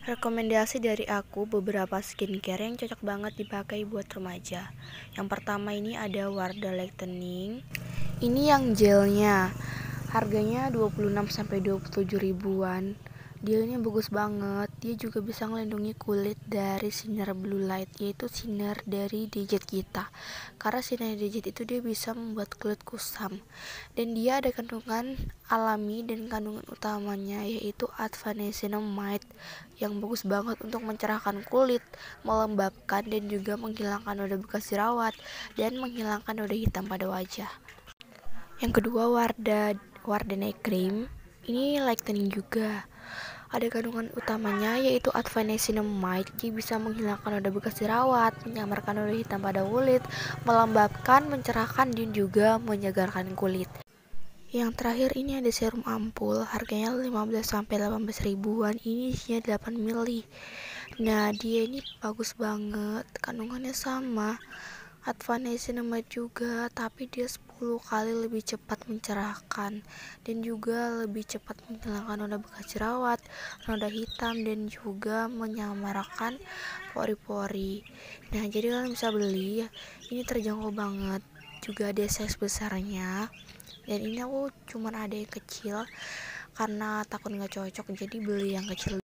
Rekomendasi dari aku beberapa skincare yang cocok banget dipakai buat remaja. Yang pertama ini ada Wardah Lightening. Ini yang gelnya. Harganya 26 sampai 27 ribuan dia ini bagus banget dia juga bisa melindungi kulit dari sinar blue light yaitu sinar dari digit kita karena sinar digit itu dia bisa membuat kulit kusam dan dia ada kandungan alami dan kandungan utamanya yaitu advanesinamide yang bagus banget untuk mencerahkan kulit melembabkan dan juga menghilangkan noda bekas jerawat dan menghilangkan noda hitam pada wajah yang kedua Warda Cream ini lightening juga ada kandungan utamanya yaitu advanesinamide yang bisa menghilangkan noda bekas jerawat, menyamarkan noda hitam pada kulit, melembabkan, mencerahkan dan juga menyegarkan kulit. Yang terakhir ini ada serum ampul, harganya 15 sampai 18 ribuan. Ini isinya 8 mili. Nah, dia ini bagus banget. Kandungannya sama advanesinamide juga, tapi dia 10 kali lebih cepat mencerahkan dan juga lebih cepat menghilangkan noda bekas jerawat, noda hitam dan juga menyamarakan pori-pori. Nah, jadi kalian bisa beli. Ini terjangkau banget. Juga ada size besarnya. Dan ini aku cuman ada yang kecil karena takut nggak cocok jadi beli yang kecil